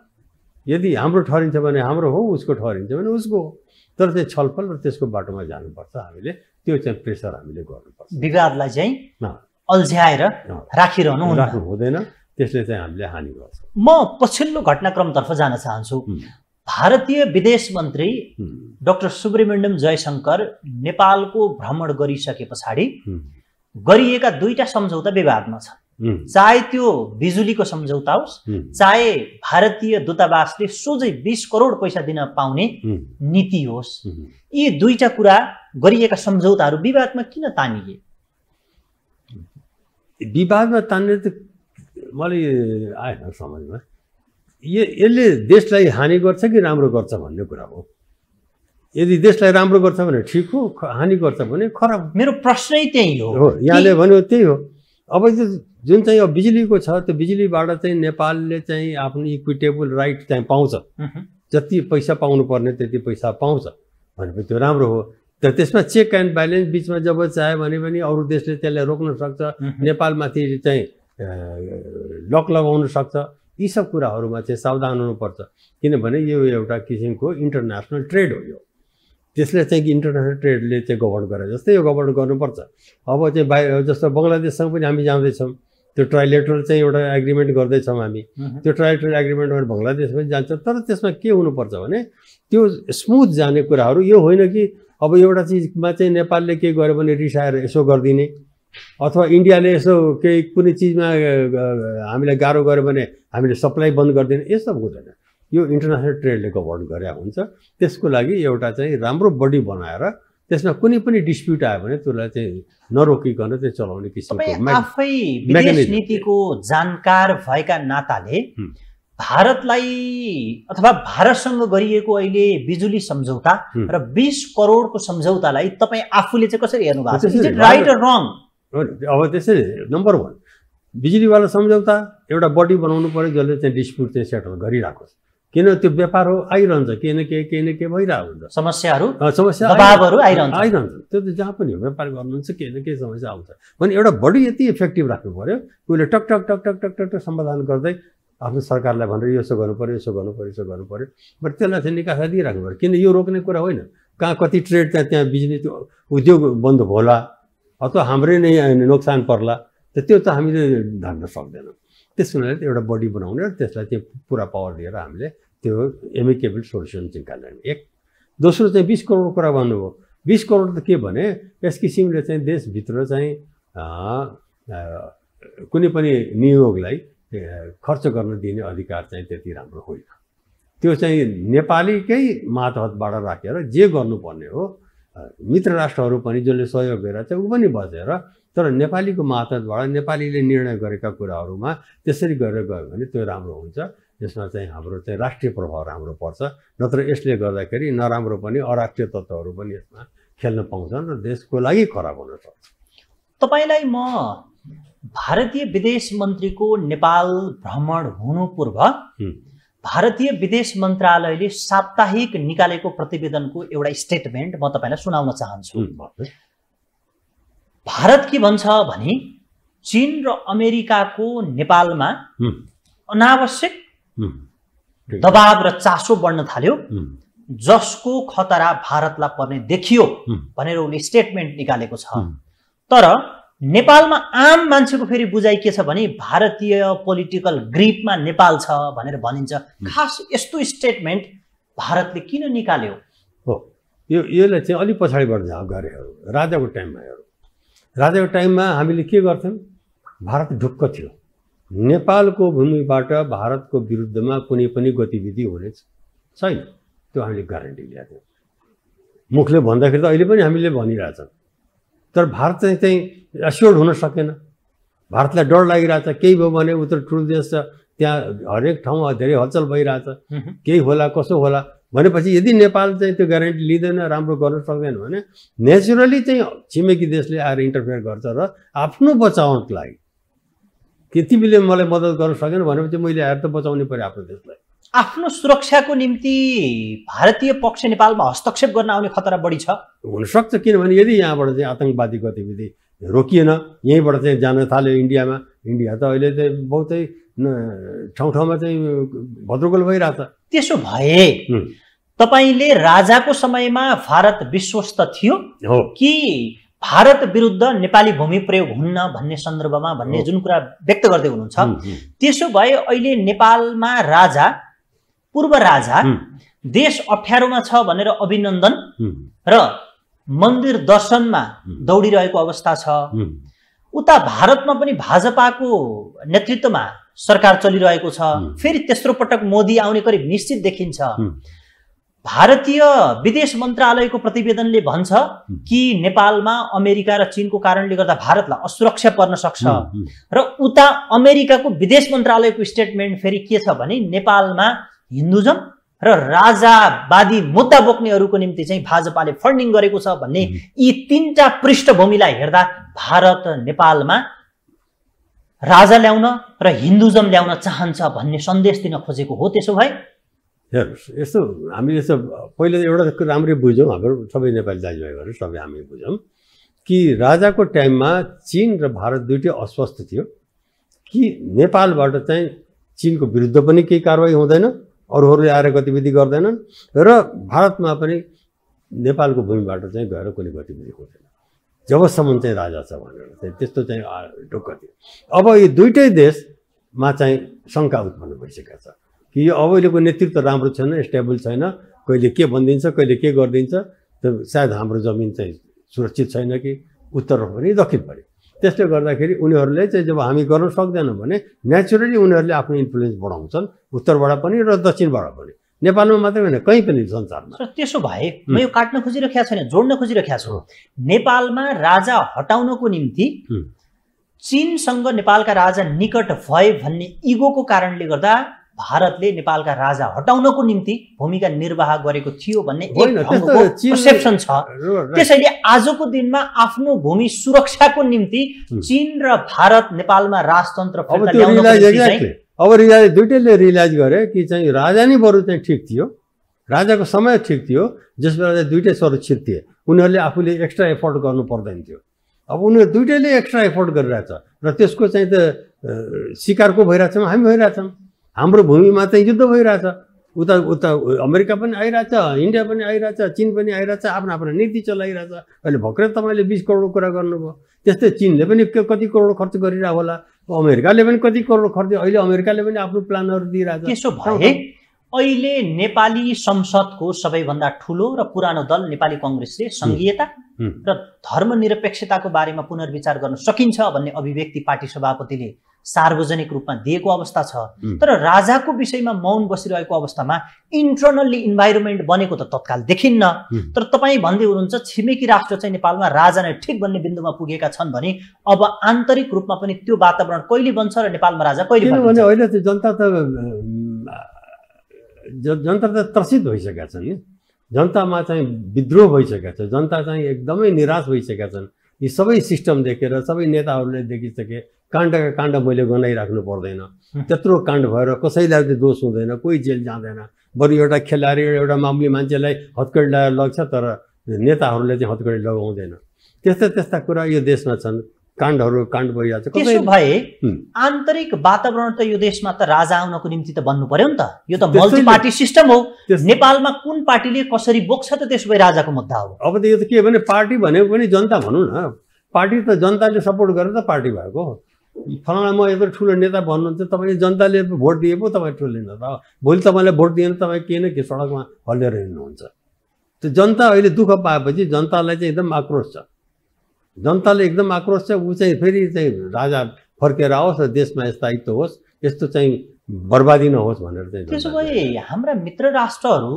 यदि हाम्रो ठहरिन्छ भने हाम्रो हो उसको ठहरिन्छ भने उसको हो तर चाहिँ छलफल र त्यसको बाटोमा जानुपर्छ हामीले त्यो चाहिँ प्रेसर हामीले गर्नुपर्छ विवादलाई चाहिँ अल्झ्याएर राखिरहनु राख्नु हुँदैन त्यसले चाहिँ हामीले हानि गर्छ म पछिल्लो घटनाक्रमतर्फ जान चाहन्छु भारतीय विदेश मन्त्री डाक्टर सुब्रमण्यम जयशङ्कर नेपालको भ्रमण गरिसके पछाडि गरिएका दुईटा सम्झौता विवादमा छ चाहे त्यो बिजुलीको सम्झौता होस् चाहे भारतीय दूतावासले सोझै बिस करोड पैसा दिन पाउने नीति होस् यी दुईटा कुरा गरिएका सम्झौताहरू विवादमा किन तानिए विवादमा तान्ने त मलाई आएन समझमा यो यसले देशलाई हानि गर्छ कि राम्रो गर्छ भन्ने कुरा हो यदि देशलाई राम्रो गर्छ भने ठिक हो हानि गर्छ भने खराब मेरो प्रश्नै त्यही हो यहाँले भन्यो त्यही हो अब त्यो जुन चाहिँ अब बिजुलीको छ त्यो बिजुलीबाट चाहिँ नेपालले चाहिँ आफ्नो इक्विटेबल राइट चाहिँ पाउँछ जति पैसा पाउनुपर्ने त्यति पैसा पाउँछ भनेपछि त्यो राम्रो हो तर त्यसमा चेक एन्ड ब्यालेन्स बिचमा जब चाह्यो भने पनि अरू देशले त्यसलाई रोक्न सक्छ नेपालमाथि चाहिँ लक लगाउन सक्छ यी सब कुराहरूमा चाहिँ सावधान हुनुपर्छ किनभने यो एउटा किसिमको इन्टरनेसनल ट्रेड हो यो त्यसले चाहिँ इन्टरनेसनल ट्रेडले चाहिँ गभर्न गरे जस्तै यो गभर्न गर्नुपर्छ अब चाहिँ बाहिर जस्तो बङ्गलादेशसँग पनि हामी जाँदैछौँ त्यो ट्राइलेटरल चाहिँ एउटा एग्रिमेन्ट गर्दैछौँ हामी त्यो ट्राइलेटरल एग्रिमेन्ट भने बङ्गलादेश पनि जान्छ तर त्यसमा के हुनुपर्छ भने त्यो स्मुथ जाने कुराहरू यो होइन कि अब एउटा चिजमा चाहिँ नेपालले के गर्यो भने रिसाएर यसो गरिदिने अथवा इन्डियाले यसो केही कुनै चिजमा हामीलाई गाह्रो गऱ्यो भने हामीले सप्लाई बन्द गरिदिएन यो सब हुँदैन यो इन्टरनेसनल ट्रेडले गभर्न गरे हुन्छ त्यसको लागि एउटा चाहिँ राम्रो बडी बनाएर त्यसमा कुनै पनि डिस्प्युट आयो भने त्यसलाई चाहिँ नरोकिकन चाहिँ चलाउने किसिमको आफै नीतिको जानकार भएका नाताले भारतलाई अथवा भारतसँग गरिएको अहिले बिजुली सम्झौता र बिस करोडको सम्झौतालाई तपाईँ आफूले चाहिँ कसरी हेर्नु भएको छ राइट र रङ अब त्यसै नम्बर वान बिजुलीवाला सम्झौता एउटा बडी बनाउनु पऱ्यो जसले चाहिँ डिस्प्युट चाहिँ सेटल गरिरहेको छ किन त्यो व्यापार हो आइरहन्छ केही न केही केही न केही भइरहेको हुन्छ समस्याहरू समस्या दबावहरू आइरहन्छ आइरहन्छ त्यो त जहाँ पनि हो व्यापार गर्नुहुन्छ केही न केही समस्या आउँछ भने एउटा बडी यति इफेक्टिभ राख्नु पऱ्यो उसले talk talk talk talk talk talk talk समाधान गर्दै आफ्नो सरकारलाई भनेर यसो गर्नु पऱ्यो यसो गर्नु पऱ्यो यसो गर्नु पऱ्यो बट त्यसलाई चाहिँ निकासा दिइराख्नु पऱ्यो किन यो रोक्ने कुरा होइन कहाँ कति ट्रेड त्यहाँ त्यहाँ बिजनेस उद्योग बन्द होला अथवा हाम्रै नै नोक्सान पर्ला त त्यो त हामीले धान्न सक्दैनौँ त्यस हुनाले एउटा बडी बनाउने र त्यसलाई त्यो पुरा पावर दिएर हामीले त्यो एमिकेबल सोल्युसन निकाल्दैन एक दोस्रो चाहिँ बिस करोडको कुरा भन्नुभयो बिस करोड त के भने यस किसिमले चाहिँ देशभित्र चाहिँ कुनै पनि नियोगलाई खर्च गर्न दिने अधिकार चाहिँ त्यति राम्रो होइन त्यो चाहिँ नेपालीकै मातहतबाट राखेर जे गर्नुपर्ने हो मित्र राष्ट्रहरू पनि जसले सहयोग गरेर चाहिँ ऊ पनि बजेर तर नेपालीको मातहतबाट नेपालीले निर्णय गरेका कुराहरूमा त्यसरी गरेर गयो भने त्यो राम्रो हुन्छ यसमा चाहिँ हाम्रो चाहिँ राष्ट्रिय प्रभाव राम्रो पर्छ नत्र यसले गर्दाखेरि नराम्रो पनि अराष्ट्रिय तत्त्वहरू पनि यसमा खेल्न पाउँछन् र देशको लागि खराब हुन सक्छ तपाईँलाई म भारतीय विदेश मन्त्रीको नेपाल भ्रमण हुनु पूर्व भारतीय विदेश मन्त्रालयले साप्ताहिक निकालेको प्रतिवेदनको एउटा स्टेटमेन्ट म तपाईँलाई सुनाउन चाहन्छु भारत के भन्छ भने चिन र अमेरिकाको नेपालमा अनावश्यक दबाव र चासो बढ्न थाल्यो जसको खतरा भारतलाई पर्ने देखियो भनेर उसले स्टेटमेन्ट निकालेको छ तर नेपालमा आम मान्छेको फेरि बुझाइ के छ भने भारतीय पोलिटिकल ग्रिपमा नेपाल छ भनेर भनिन्छ खास यस्तो स्टेटमेन्ट भारतले किन निकाल्यो हो यो यसलाई चाहिँ अलिक पछाडिबाट गरे राजाको टाइममा हेरौँ राजाको टाइममा हामीले के गर्थ्यौँ भारत ढुक्क थियो नेपालको भूमिबाट भारतको विरुद्धमा कुनै पनि गतिविधि हुने छैन त्यो हामीले ग्यारेन्टी ल्याएको थियौँ मुखले भन्दाखेरि त अहिले पनि हामीले भनिरहेछौँ तर भारत चाहिँ चाहिँ एस्योर्ड हुन सकेन भारतलाई डर लागिरहेछ केही भयो भने उत्तर ठुलो देश छ त्यहाँ हरेक ठाउँमा धेरै हलचल भइरहेछ केही होला कसो होला भनेपछि यदि नेपाल चाहिँ त्यो ग्यारेन्टी लिँदैन राम्रो गर्न सक्दैन भने नेचुरली चाहिँ छिमेकी देशले आएर इन्टरफेयर गर्छ र आफ्नो बचाउनको लागि कि तिमीले मलाई मद्दत गर्न सकेन भनेपछि मैले आएर त बचाउनै पऱ्यो आफ्नो देशलाई आफ्नो सुरक्षाको निम्ति भारतीय पक्ष नेपालमा हस्तक्षेप गर्न आउने खतरा बढी छ हुनसक्छ किनभने यदि यहाँबाट चाहिँ आतङ्कवादी गतिविधि रोकिएन यहीँबाट चाहिँ जान थाल्यो इन्डियामा इन्डिया त अहिले त बहुतै ठाउँ ठाउँमा चाहिँ भद्रगोल भइरहेछ त्यसो भए तपाईँले राजाको समयमा भारत विश्वस्त थियो हो कि भारत विरुद्ध नेपाली भूमि प्रयोग हुन्न भन्ने सन्दर्भमा भन्ने जुन कुरा व्यक्त गर्दै हुनुहुन्छ त्यसो भए अहिले नेपालमा राजा पूर्व राजा देश अप्ठ्यारोमा छ भनेर अभिनन्दन र मन्दिर दर्शनमा दौडिरहेको अवस्था छ उता भारतमा पनि भाजपाको नेतृत्वमा सरकार चलिरहेको छ फेरि तेस्रो पटक मोदी आउने करिब निश्चित देखिन्छ भारतीय विदेश मन्त्रालयको प्रतिवेदनले भन्छ कि नेपालमा अमेरिका र चिनको कारणले गर्दा भारतलाई असुरक्षा पर्न सक्छ र उता अमेरिकाको विदेश मन्त्रालयको स्टेटमेन्ट फेरि के छ भने नेपालमा हिन्दुजम र राजावादी मुद्दा बोक्नेहरूको निम्ति चाहिँ भाजपाले फन्डिङ गरेको छ भन्ने यी तिनवटा पृष्ठभूमिलाई हेर्दा भारत नेपालमा राजा ल्याउन र हिन्दुजम ल्याउन चाहन्छ भन्ने सन्देश दिन खोजेको हो त्यसो भए हेर्नुहोस् यस्तो हामीले यस्तो पहिले एउटा राम्रै बुझौँ हाम्रो सबै नेपाली दाजुभाइहरू सबै हामी बुझौँ कि राजाको टाइममा चिन र भारत दुइटै अस्वस्थ थियो कि नेपालबाट चाहिँ चिनको विरुद्ध पनि केही कारवाही हुँदैन अरूहरूले आएर गतिविधि गर्दैनन् र भारतमा पनि नेपालको भूमिबाट चाहिँ गएर कुनै गतिविधि हुँदैन जबसम्म चाहिँ राजा छ भनेर चाहिँ त्यस्तो चाहिँ ढुक्क थियो अब यो दुइटै देशमा चाहिँ शङ्का उत्पन्न भइसकेको छ कि यो अहिलेको नेतृत्व राम्रो छैन स्टेबल छैन कहिले के भनिदिन्छ कहिले के गरिदिन्छ सायद हाम्रो जमिन चाहिँ सुरक्षित छैन कि उत्तर पनि दक्षिण पनि त्यसले गर्दाखेरि उनीहरूले चाहिँ जब हामी गर्न सक्दैनौँ भने नेचुरली उनीहरूले आफ्नो इन्फ्लुएन्स बढाउँछन् उत्तरबाट पनि र दक्षिणबाट पनि नेपालमा मात्रै होइन कहीँ पनि संसारमा त्यसो भए म यो काट्न खोजिरहेको छैन जोड्न खोजिरहेको छु नेपालमा राजा हटाउनको निम्ति चिनसँग नेपालका राजा निकट भए भन्ने इगोको कारणले गर्दा भारतले नेपालका राजा हटाउनको निम्ति भूमिका निर्वाह गरेको थियो भन्ने पर्सेप्सन छ त्यसैले आजको दिनमा आफ्नो भूमि सुरक्षाको निम्ति चिन र भारत नेपालमा राजतन्त्र अब रिलाइज दुइटैले रियलाइज गरे कि चाहिँ राजा नै बरु चाहिँ ठिक थियो राजाको समय ठिक थियो जस बेला चाहिँ दुइटै सुरक्षित थिए उनीहरूले आफूले एक्स्ट्रा एफोर्ट गर्नु पर्दैन थियो अब उनीहरू दुइटैले एक्स्ट्रा एफोर्ट गरिरहेछ र त्यसको चाहिँ त सिकारको भइरहेछौँ हामी भइरहेछौँ हाम्रो भूमिमा चाहिँ युद्ध भइरहेछ उता उता अमेरिका पनि आइरहेछ इन्डिया पनि आइरहेछ चिन पनि आइरहेछ आफ्नो आफ्नो नीति चलाइरहेछ अहिले भर्खरै तपाईँले बिस करोडको कुरा गर्नुभयो त्यस्तै चिनले पनि कति करोड खर्च गरिरहेको होला अमेरिकाले पनि कति करोड खर्च अहिले अमेरिकाले पनि आफ्नो प्लानहरू दिइरहेछ त्यसो भए अहिले नेपाली संसदको सबैभन्दा ठुलो र पुरानो दल नेपाली कङ्ग्रेसले सङ्घीयता र धर्मनिरपेक्षताको बारेमा पुनर्विचार गर्न सकिन्छ भन्ने अभिव्यक्ति पार्टी सभापतिले सार्वजनिक रूपमा दिएको अवस्था छ तर राजाको विषयमा मौन बसिरहेको अवस्थामा इन्टरनल्ली इन्भाइरोमेन्ट बनेको त तत्काल देखिन्न तर तपाईँ भन्दै हुनुहुन्छ छिमेकी राष्ट्र चाहिँ नेपालमा राजा नै ठिक भन्ने बिन्दुमा पुगेका छन् भने अब आन्तरिक रूपमा पनि त्यो वातावरण कहिले बन्छ र नेपालमा राजा कहिले होइन त्यो जनता त जनता त त्रसित भइसकेका छन् जनतामा चाहिँ विद्रोह भइसकेका छन् जनता चाहिँ एकदमै निराश भइसकेका छन् यी सबै सिस्टम देखेर सबै नेताहरूले देखिसके काण्डका काण्ड मैले गनाइराख्नु पर्दैन त्यत्रो काण्ड भएर कसैलाई दोष हुँदैन कोही जेल जाँदैन बरु एउटा खेलाडी एउटा मामुली मान्छेलाई हत्कडी लगाएर लग्छ तर नेताहरूले चाहिँ हत्कडी लगाउँदैन त्यस्ता त्यस्ता कुरा यो देशमा छन् काण्डहरू काण्ड भइरहेको छ त्यसो भए आन्तरिक वातावरण त यो देशमा त राजा आउनको निम्ति त बन्नु पर्यो नि त यो त मल्टी पार्टी सिस्टम हो नेपालमा कुन पार्टीले कसरी बोक्छ त त्यसो भए राजाको मुद्दा हो अब त यो त के भने पार्टी भनेको पनि जनता भनौँ न पार्टी त जनताले सपोर्ट गरेर त पार्टी भएको फलाना म यत्रो ठुलो नेता भन्नुहुन्छ तपाईँले जनताले भोट दिए पो तपाईँ ठुलो नेता भोलि तपाईँलाई भोट दिएन तपाईँ केही न के सडकमा हल्लेर हिँड्नुहुन्छ त्यो जनता अहिले दुःख पाएपछि जनतालाई चाहिँ एकदम आक्रोश छ जनताले एकदम आक्रोश छ ऊ चाहिँ फेरि चाहिँ राजा फर्केर आओस् र देशमा स्थायित्व होस् यस्तो चाहिँ बर्बादी नहोस् भनेर चाहिँ त्यसो भए हाम्रा मित्र राष्ट्रहरू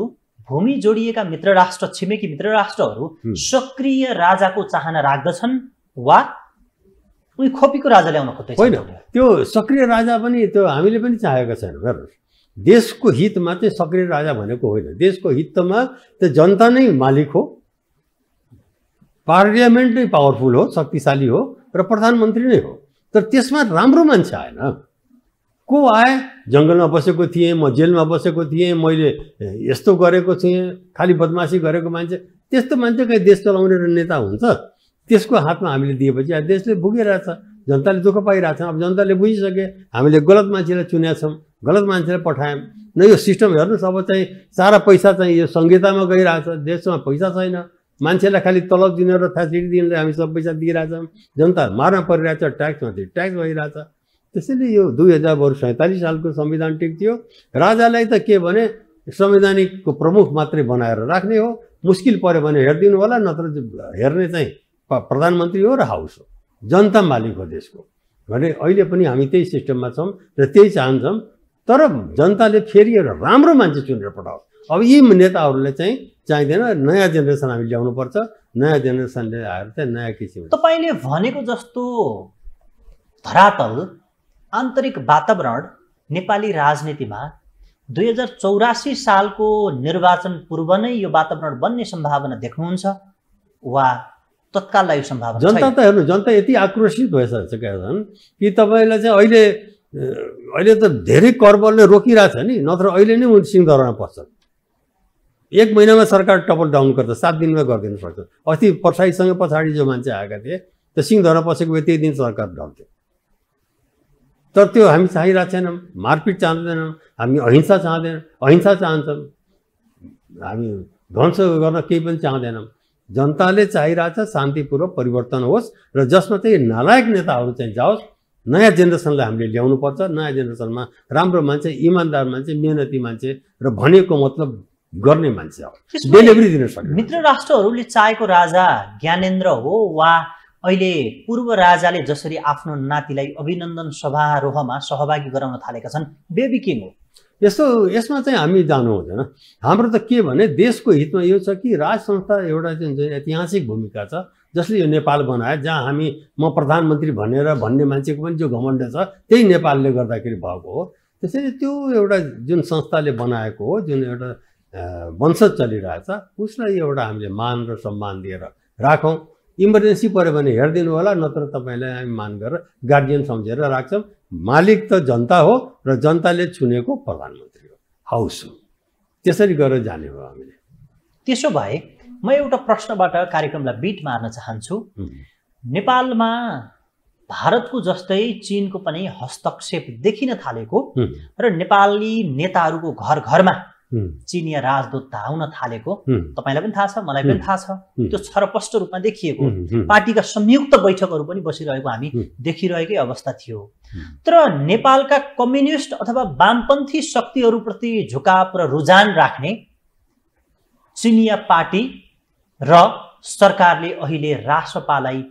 भूमि जोडिएका मित्र राष्ट्र छिमेकी मित्र राष्ट्रहरू सक्रिय राजाको चाहना राख्दछन् वा उनी खोपीको राजा ल्याउन खोज्दैछ होइन त्यो सक्रिय राजा पनि त्यो हामीले पनि चाहेका छैनौँ हेर्नुहोस् देशको हितमा चाहिँ सक्रिय राजा भनेको होइन देशको हितमा त जनता नै मालिक हो पार्लियामेन्ट नै पावरफुल हो शक्तिशाली हो र प्रधानमन्त्री नै हो तर त्यसमा राम्रो मान्छे आएन को आए जङ्गलमा बसेको थिएँ म जेलमा बसेको थिएँ मैले यस्तो गरेको थिएँ खालि बदमासी गरेको मान्छे त्यस्तो मान्छे कहीँ देश चलाउने र नेता हुन्छ त्यसको हातमा हामीले दिएपछि अब देशले भुगिरहेछ जनताले दुःख पाइरहेछ अब जनताले बुझिसके हामीले गलत मान्छेलाई चुनेका छौँ गलत मान्छेलाई पठायौँ न यो सिस्टम हेर्नुहोस् अब चाहिँ सारा पैसा चाहिँ यो संहितामा गइरहेछ देशमा पैसा छैन मान्छेलाई खालि तलब दिने र फेसिलिटी दिनले हामी सब पैसा दिइरहेछौँ जनता मार्न परिरहेछ ट्याक्समाथि ट्याक्स भइरहेछ त्यसैले यो दुई हजार बरु सैँतालिस सालको संविधान टिक थियो राजालाई त के भने संवैधानिकको प्रमुख मात्रै बनाएर राख्ने हो मुस्किल पऱ्यो भने हेरिदिनु होला नत्र हेर्ने चाहिँ प्रधानमन्त्री हो र हाउस हो जनता मालिक हो देशको भने अहिले पनि हामी त्यही सिस्टममा छौँ र त्यही चाहन्छौँ तर जनताले फेरि एउटा राम्रो मान्छे चुनेर पठाओस् अब यी नेताहरूले चाहिँ चाहिँदैन नयाँ जेनेरेसन हामी ल्याउनुपर्छ नयाँ जेनेरेसनले आएर चाहिँ नयाँ किसिम तपाईँले भनेको जस्तो धरातल आन्तरिक वातावरण नेपाली राजनीतिमा दुई हजार चौरासी सालको निर्वाचन पूर्व नै यो वातावरण बन्ने सम्भावना देख्नुहुन्छ वा तत्काललाई यो सम्भावना जनता त हेर्नु जनता यति आक्रोशित भइसकेका छन् कि तपाईँलाई चाहिँ अहिले अहिले त धेरै कर्बलले रोकिरहेछ नि नत्र अहिले नै उनी सिंहदरमा पस्छन् एक महिनामा सरकार टपल डाउन गर्छ सात दिनमा गरिदिनु पर्छ अस्ति परसाईसँग पछाडि जो मान्छे आएका थिए त्यो सिंहदरमा पसेको त्यही दिन सरकार ढल्थ्यो तर त्यो हामी चाहिरहेको छैनौँ मारपिट चाहँदैनौँ हामी अहिंसा चाहँदैनौँ अहिंसा चाहन्छौँ हामी ध्वंस गर्न केही पनि चाहँदैनौँ जनताले चाहिरहेको छ शान्तिपूर्वक परिवर्तन होस् र जसमा चाहिँ नालायक नेताहरू चाहिँ जाओस् नयाँ जेनेरेसनलाई हामीले ल्याउनु पर्छ नयाँ जेनेरेसनमा राम्रो मान्छे इमान्दार मान्छे मेहनती मान्छे र भनेको मतलब गर्ने मान्छे हो डेलिभरी दिन सक्छ मित्र राष्ट्रहरूले चाहेको राजा ज्ञानेन्द्र हो वा अहिले पूर्व राजाले जसरी आफ्नो नातिलाई अभिनन्दन समारोहमा सहभागी गराउन थालेका छन् बेबी किङ हो यस्तो यसमा चाहिँ हामी जानु हुँदैन हाम्रो त के भने देशको हितमा यो छ कि राज संस्था एउटा जुन चाहिँ ऐतिहासिक भूमिका छ जसले यो नेपाल बनायो जहाँ हामी म प्रधानमन्त्री भनेर भन्ने मान्छेको पनि जो घमण्ड छ त्यही नेपालले गर्दाखेरि भएको हो त्यसैले त्यो एउटा जुन संस्थाले बनाएको हो जुन एउटा वंशज छ उसलाई एउटा हामीले मान र सम्मान दिएर राखौँ इमर्जेन्सी पऱ्यो भने हेरिदिनु होला नत्र तपाईँलाई हामी मान गरेर गार्जियन सम्झेर राख्छौँ मालिक त जनता हो र जनताले चुनेको प्रधानमन्त्री हो हाउस हो त्यसरी गरेर जाने हो हामीले त्यसो भए म एउटा प्रश्नबाट कार्यक्रमलाई बिट मार्न चाहन्छु नेपालमा भारतको जस्तै चिनको पनि हस्तक्षेप देखिन थालेको र नेपाली नेताहरूको घर घरमा चिनिया राजदूत धाउन थालेको तपाईँलाई पनि थाहा छ मलाई पनि थाहा छ त्यो छरपष्ट रूपमा देखिएको पार्टीका संयुक्त बैठकहरू पनि बसिरहेको हामी देखिरहेकै अवस्था थियो तर नेपालका कम्युनिस्ट अथवा वामपन्थी शक्तिहरूप्रति झुकाव र रुझान राख्ने चिनिया पार्टी र सरकारले अहिले रासपालाई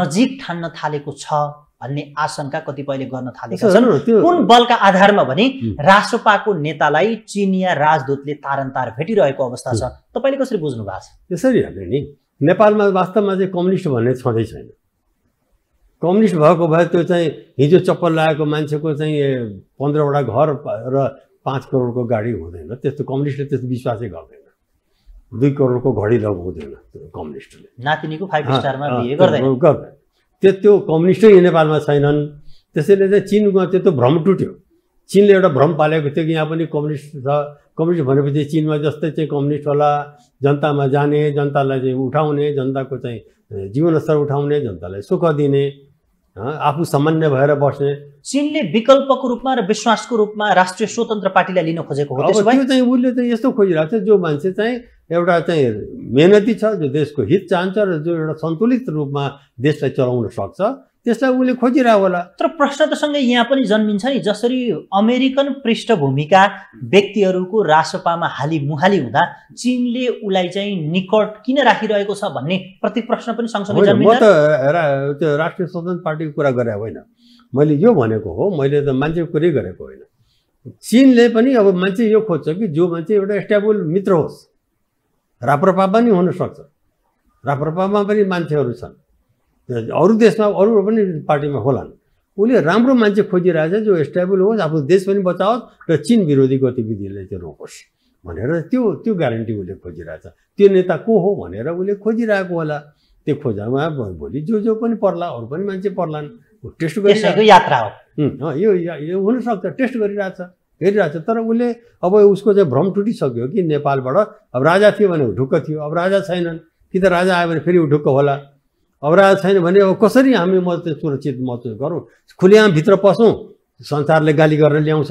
नजिक ठान्न थालेको छ भन्ने आशंका कतिपयले गर्न थालेका छन् कुन बलका आधारमा भने रासोपाको नेतालाई चिनिया राजदूतले तारन्तार भेटिरहेको अवस्था छ तपाईँले कसरी बुझ्नु भएको छ यसरी हेर्ने नि नेपालमा वास्तवमा चाहिँ कम्युनिस्ट भन्ने छँदै छैन कम्युनिस्ट भएको भए त्यो चाहिँ हिजो चप्पल लगाएको मान्छेको चाहिँ पन्ध्रवटा घर र पाँच करोडको गाडी हुँदैन त्यस्तो कम्युनिस्टले त्यस्तो विश्वासै गर्दैन दुई करोडको घडी लगाउँदैन कम्युनिस्टले नातिनीको फाइभ स्टारमा गर्दैन त्यो त्यो कम्युनिस्टै नेपालमा छैनन् त्यसैले चाहिँ चिनको त्यो त भ्रम टुट्यो चिनले एउटा भ्रम पालेको थियो कि यहाँ पनि कम्युनिस्ट छ कम्युनिस्ट भनेपछि चिनमा जस्तै चाहिँ कम्युनिस्ट होला जनतामा जाने जनतालाई चाहिँ उठाउने जनताको चाहिँ जीवनस्तर उठाउने जनतालाई सुख दिने आफू सामान्य भएर बस्ने चिनले विकल्पको रूपमा र विश्वासको रूपमा राष्ट्रिय स्वतन्त्र पार्टीलाई लिन खोजेको हो त्यो चाहिँ उसले चाहिँ यस्तो खोजिरहेको छ जो मान्छे चाहिँ एउटा चाहिँ मेहनती छ जो देशको हित चाहन्छ र जो एउटा सन्तुलित रूपमा देशलाई चलाउन सक्छ त्यसलाई उसले खोजिरहेको होला तर प्रश्न त सँगै यहाँ पनि जन्मिन्छ नि जसरी अमेरिकन पृष्ठभूमिका व्यक्तिहरूको रासोपामा हाली मुहाली हुँदा चिनले उसलाई चाहिँ निकट किन राखिरहेको छ भन्ने प्रति प्रश्न पनि सँगसँगै म त त्यो राष्ट्रिय स्वतन्त्र पार्टीको कुरा गरे होइन मैले यो भनेको हो मैले त मान्छेको कुरै गरेको होइन चिनले पनि अब मान्छे यो खोज्छ कि जो मान्छे एउटा स्टेबल मित्र होस् राप्रपा पनि हुनसक्छ राप्रपामा पनि मान्छेहरू छन् अरू देशमा अरू पनि पार्टीमा होलान् उसले राम्रो मान्छे खोजिरहेछ जो स्टेबल होस् आफ्नो देश पनि बचाओस् र चिन विरोधी गतिविधिले त्यो रोकोस् भनेर त्यो त्यो ग्यारेन्टी उसले खोजिरहेछ त्यो नेता को हो भनेर उसले खोजिरहेको होला त्यो खोजामा भोलि जो जो पनि पर्ला अरू पनि मान्छे पर्लान् टेस्ट गरिरहेको यात्रा हो यो हुनसक्छ टेस्ट गरिरहेछ हेरिरहेको छ तर उसले अब उसको चाहिँ भ्रम टुटिसक्यो कि नेपालबाट अब राजा थियो भने ढुक्क थियो अब राजा छैनन् कि त राजा आयो भने फेरि ढुक्क होला अब राजा छैन भने अब कसरी हामी म चाहिँ सुरक्षित महसुस गरौँ भित्र पसौँ संसारले गाली गरेर ल्याउँछ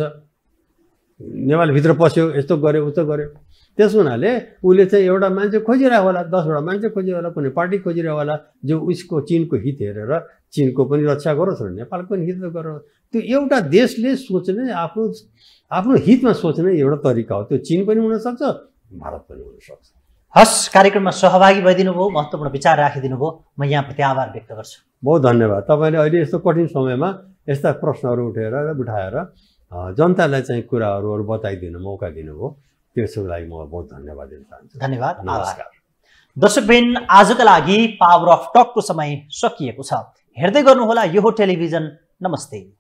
नेपालभित्र पस्यो यस्तो गऱ्यो उस्तो गऱ्यो त्यस हुनाले उसले चाहिँ एउटा मान्छे खोजिरहेको होला दसवटा मान्छे खोजिरहेको होला कुनै पार्टी खोजिरहेको होला जो उसको चिनको हित हेरेर चिनको पनि रक्षा गरोस् र नेपालको पनि हित गरोस् त्यो एउटा देशले सोच्ने आफ्नो आफ्नो हितमा सोच्ने एउटा तरिका हो त्यो चिन पनि हुनसक्छ भारत पनि हुनसक्छ हस् कार्यक्रममा सहभागी भइदिनु भयो महत्त्वपूर्ण विचार राखिदिनु भयो म यहाँप्रति आभार व्यक्त गर्छु बहुत धन्यवाद तपाईँले अहिले यस्तो कठिन समयमा यस्ता प्रश्नहरू उठेर उठाएर जनतालाई चाहिँ कुराहरू बताइदिनु मौका दिनुभयो त्यसको लागि म बहुत धन्यवाद दिन चाहन्छु धन्यवाद नमस्कार दर्शकबिन आजका लागि पावर अफ टकको समय सकिएको छ हेर्दै गर्नुहोला यो टेलिभिजन नमस्ते